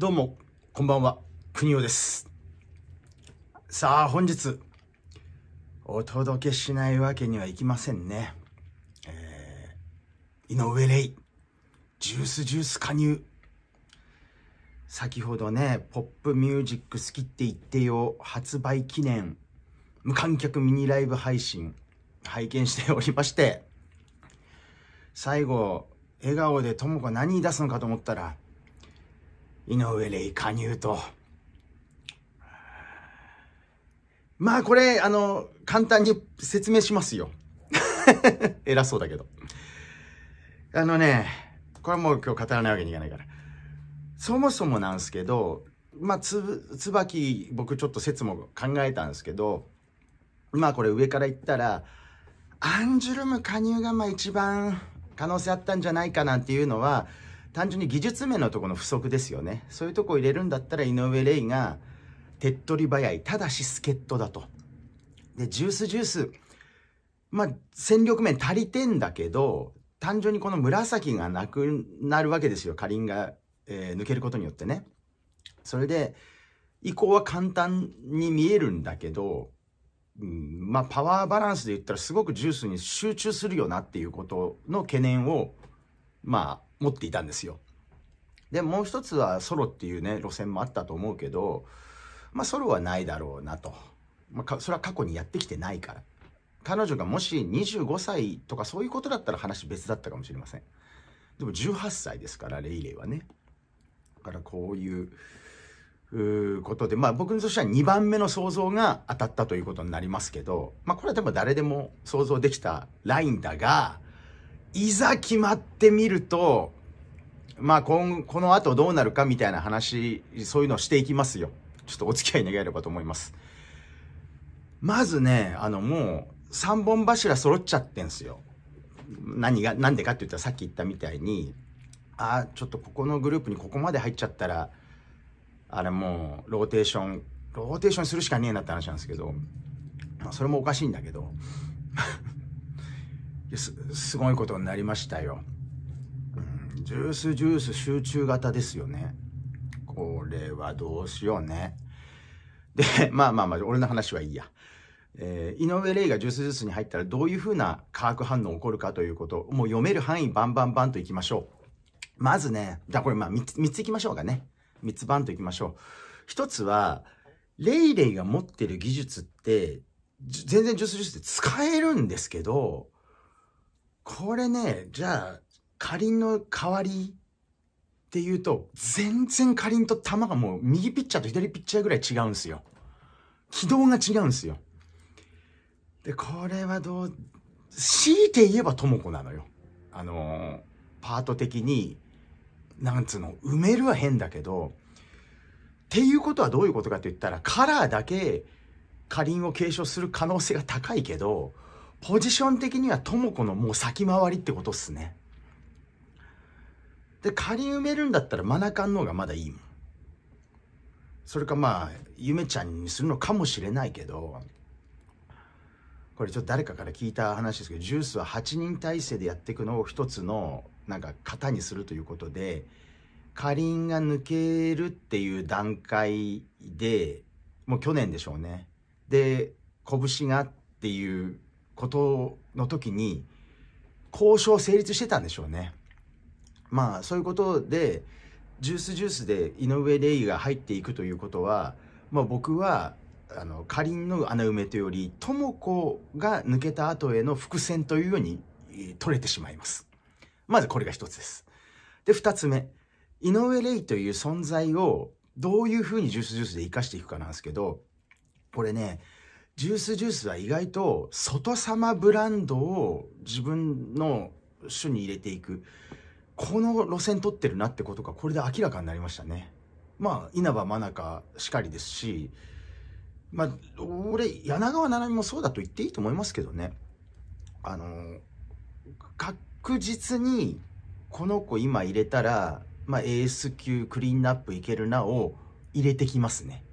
どうも、こんばんは、におです。さあ、本日、お届けしないわけにはいきませんね。えー、井上麗、ジュースジュース加入。先ほどね、ポップミュージック好きって言ってよ、発売記念、無観客ミニライブ配信、拝見しておりまして、最後、笑顔でともか何出すのかと思ったら、井上玲加入と。まあこれ、あの、簡単に説明しますよ。偉そうだけど。あのね、これはもう今日語らないわけにいかないから。そもそもなんですけど、まあ、つ、椿、僕ちょっと説も考えたんですけど、まあこれ上から言ったら、アンジュルム加入がまあ一番可能性あったんじゃないかなっていうのは、単純に技術面のところの不足ですよね。そういうとこ入れるんだったら井上レイが手っ取り早い、ただし助っ人だと。で、ジュースジュース、まあ、戦力面足りてんだけど、単純にこの紫がなくなるわけですよ。かりんが、えー、抜けることによってね。それで、移行は簡単に見えるんだけど、うん、まあ、パワーバランスで言ったらすごくジュースに集中するよなっていうことの懸念を、まあ、持っていたんですよ。で、もう一つはソロっていうね、路線もあったと思うけど、まあソロはないだろうなと。まあ、それは過去にやってきてないから。彼女がもし25歳とかそういうことだったら話別だったかもしれません。でも18歳ですから、レイレイはね。だからこういう、うことで、まあ僕としては2番目の想像が当たったということになりますけど、まあこれはでも誰でも想像できたラインだが、いざ決まってみると、まあ今、この後どうなるかみたいな話、そういうのをしていきますよ。ちょっとお付き合い願えればと思います。まずね、あのもう、三本柱揃っちゃってんすよ。何が、なんでかって言ったらさっき言ったみたいに、ああ、ちょっとここのグループにここまで入っちゃったら、あれもう、ローテーション、ローテーションするしかねえなって話なんですけど、それもおかしいんだけど、すすごいことになりましたよ、ジュースジュース集中型ですよねこれはどうしようねで まあまあまあ俺の話はいいやえー、井上霊がジュースジュースに入ったらどういうふうな化学反応起こるかということもう読める範囲バンバンバンといきましょうまずねじゃあこれまあ3つ ,3 ついきましょうかね3つバンといきましょう1つはレイレイが持ってる技術って全然ジュースジュースって使えるんですけどこれね、じゃあ、かりんの代わりって言うと、全然かりんと球がもう右ピッチャーと左ピッチャーぐらい違うんですよ。軌道が違うんですよ。で、これはどう、強いて言えばとも子なのよ。あのー、パート的に、なんつうの、埋めるは変だけど、っていうことはどういうことかって言ったら、カラーだけ、かりんを継承する可能性が高いけど、ポジション的には智子のもう先回りってことっすね。で、仮埋めるんだったらマナカンの方がまだいいもん。それかまあ、ゆめちゃんにするのかもしれないけど、これちょっと誰かから聞いた話ですけど、ジュースは8人体制でやっていくのを一つの、なんか型にするということで、かりんが抜けるっていう段階で、もう去年でしょうね。で、拳がっていうことの時に交渉成立してたんでしょうね。まあそういうことでジュースジュースで井上レイが入っていくということは、まあ、僕はあのかりんの穴埋めというより智子が抜けた後への伏線というように取れてしまいます。まずこれが一つです。で二つ目井上レイという存在をどういうふうにジュースジュースで生かしていくかなんですけどこれねジュースジュースは意外と外様ブランドを自分の種に入れていくこの路線取ってるなってことがこれで明らかになりましたねまあ稲葉真中しかりですしまあ俺柳川七海もそうだと言っていいと思いますけどねあの確実にこの子今入れたら、まあ、エース級クリーンナップいけるなを入れてきますね。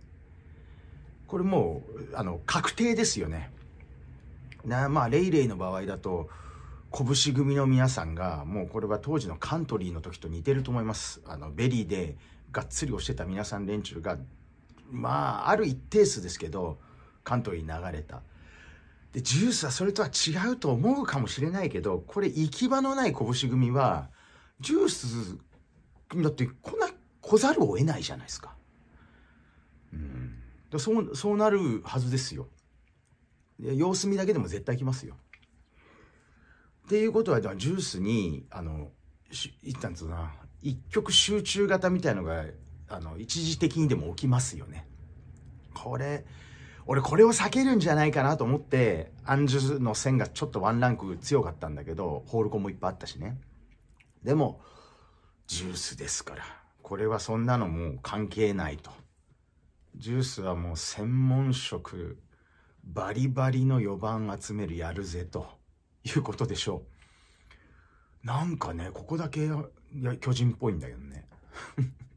これもうあの確定ですよね。なまあレイレイの場合だと拳組の皆さんがもうこれは当時のカントリーの時と似てると思います。あのベリーでがっつり押してた皆さん連中がまあある一定数ですけどカントリーに流れた。でジュースはそれとは違うと思うかもしれないけどこれ行き場のない拳組はジュースだって来な来ざるを得ないじゃないですか。でそうそうなるはずですよ様子見だけでも絶対来ますよっていうことはジュースにあのいったんつうな一極集中型みたいのがあの一時的にでも起きますよねこれ俺これを避けるんじゃないかなと思ってアンジュの線がちょっとワンランク強かったんだけどホールコンもいっぱいあったしねでもジュースですからこれはそんなのも関係ないと。ジュースはもう専門職バリバリの4番集めるやるぜということでしょうなんかねここだけいや巨人っぽいんだけどね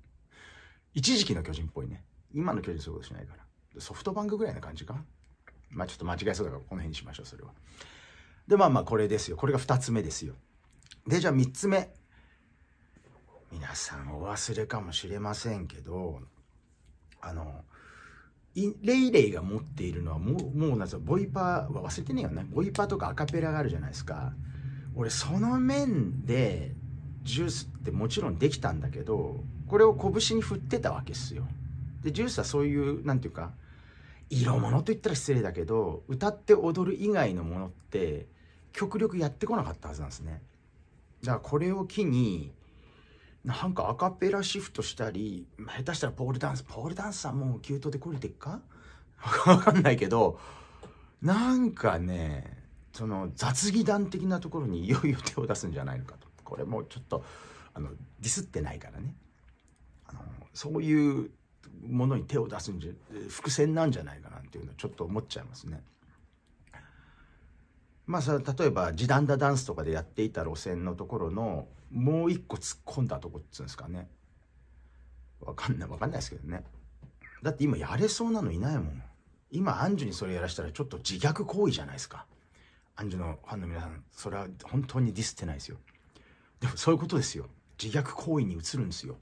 一時期の巨人っぽいね今の巨人そういうことしないからソフトバンクぐらいな感じかまあちょっと間違いそうだからこの辺にしましょうそれはでまあまあこれですよこれが2つ目ですよでじゃあ3つ目皆さんお忘れかもしれませんけどあの、レイレイが持っているのはもう、もうなんかボイパーは忘れてねえよね。ボイパーとかアカペラがあるじゃないですか。俺、その面で、ジュースってもちろんできたんだけど、これを拳に振ってたわけっすよ。で、ジュースはそういう、なんていうか、色物と言ったら失礼だけど、歌って踊る以外のものって、極力やってこなかったはずなんですね。だからこれを機に、なんかアカペラシフトしたり、下手したらポールダンス、ポールダンスはもう急騰で懲りてっか わかんないけど、なんかね、その雑技団的なところにいよいよ手を出すんじゃないのかと。これもちょっと、あの、ディスってないからね。あの、そういうものに手を出すんじゃ、伏線なんじゃないかなっていうのちょっと思っちゃいますね。まあ、それ例えばジダンダダンスとかでやっていた路線のところのもう一個突っ込んだとこっつうんですかねわかんないわかんないですけどねだって今やれそうなのいないもん今アンジュにそれやらしたらちょっと自虐行為じゃないですかアンジュのファンの皆さんそれは本当にディスってないですよでもそういうことですよ自虐行為に移るんですよ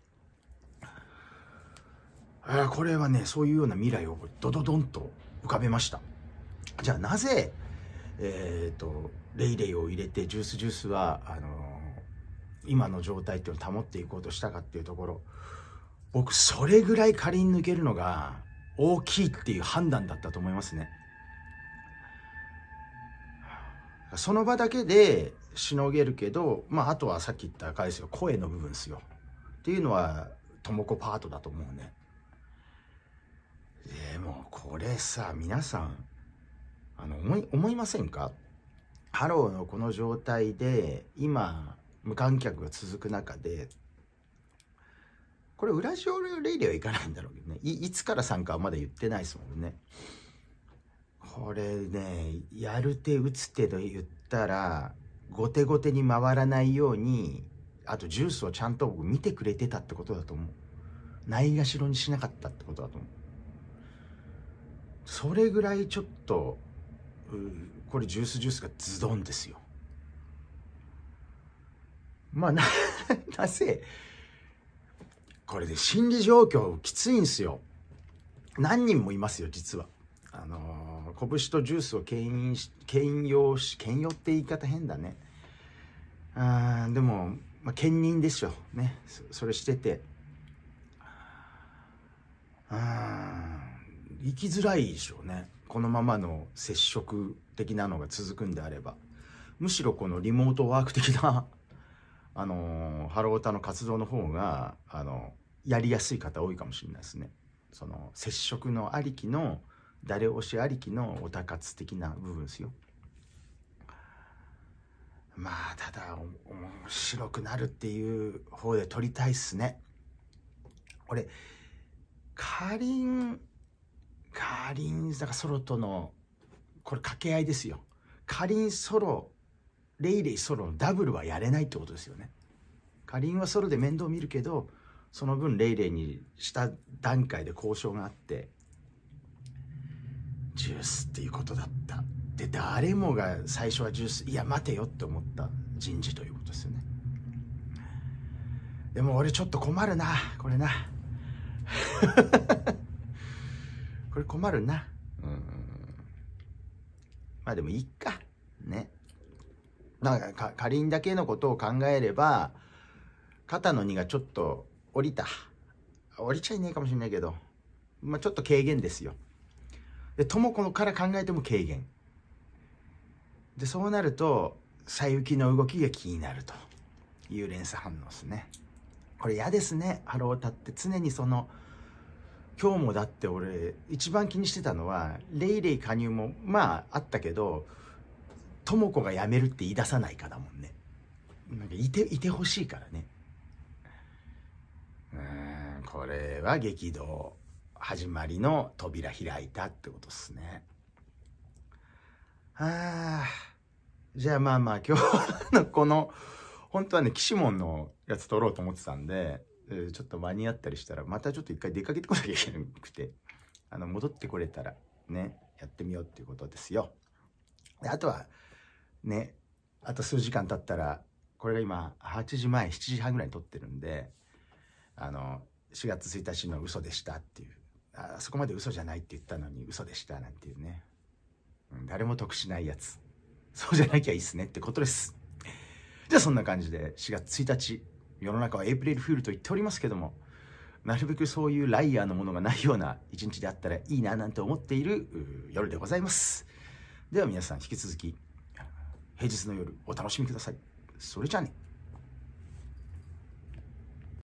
あこれはねそういうような未来をドドドンと浮かべましたじゃあなぜえーと、レイレイを入れてジュースジュースはあの今の状態っていうのを保っていこうとしたかっていうところ僕それぐらい仮に抜けるのが大きいっていう判断だったと思いますねその場だけでしのげるけど、まあ、あとはさっき言った赤ですよ声の部分ですよっていうのはともこパートだと思うねでもこれさ皆さんの思い思いませんかハローのこの状態で今無観客が続く中でこれウラジオレイディはいかないんだろうけどねいつから参加はまだ言ってないですもんねこれねやる手打つ手と言ったら後手後手に回らないようにあとジュースをちゃんと見てくれてたってことだと思うないがしろにしなかったってことだと思うそれぐらいちょっとこれジュースジュースがズドンですよまあな なぜこれで心理状況きついんすよ何人もいますよ実はあのー、拳とジュースを牽引し兼用し兼用って言い方変だねあでも、まあ、兼任でしょねそれしててうん生きづらいでしょうねこのままの接触的なのが続くんであればむしろこのリモートワーク的な あのハロータの活動の方があのやりやすい方多いかもしれないですね。その接触のありきの誰推しありきのオタ活的な部分ですよ。まあただ面白くなるっていう方で撮りたいっすね。俺かりんリン、だからソロとの、これ掛け合いですよ。カリンソロ、レイレイソロのダブルはやれないってことですよね。カリンはソロで面倒見るけど、その分レイレイにした段階で交渉があって、ジュースっていうことだった。で、誰もが最初はジュース、いや、待てよって思った人事ということですよね。でも俺ちょっと困るな、これな。これ困るなうんまあでもいいかねなんかかりんだけのことを考えれば肩の荷がちょっと降りた降りちゃいねえかもしれないけど、まあ、ちょっと軽減ですよで智子から考えても軽減でそうなるとさゆきの動きが気になるという連鎖反応ですねこれ嫌ですねハロータって常にその今日もだって俺一番気にしてたのはレイレイ加入もまああったけど智子が辞めるって言い出さないかだもんねなんかいていてほしいからねうんこれは激動始まりの扉開いたってことっすねあじゃあまあまあ今日のこの本当はね岸門のやつ取ろうと思ってたんでちょっと間に合ったりしたら、またちょっと一回出かけてこなきゃいけなくて、あの、戻ってこれたら、ね、やってみようっていうことですよ。であとは、ね、あと数時間経ったら、これが今、8時前、7時半ぐらいに撮ってるんで、あの、4月1日の嘘でしたっていう、あそこまで嘘じゃないって言ったのに嘘でしたなんていうね、うん、誰も得しないやつ。そうじゃなきゃいいっすねってことです。じゃあそんな感じで4月1日世の中はエイプリルフールと言っておりますけども、なるべくそういうライアーのものがないような一日であったらいいななんて思っている夜でございます。では皆さん引き続き、平日の夜お楽しみください。それじゃあね。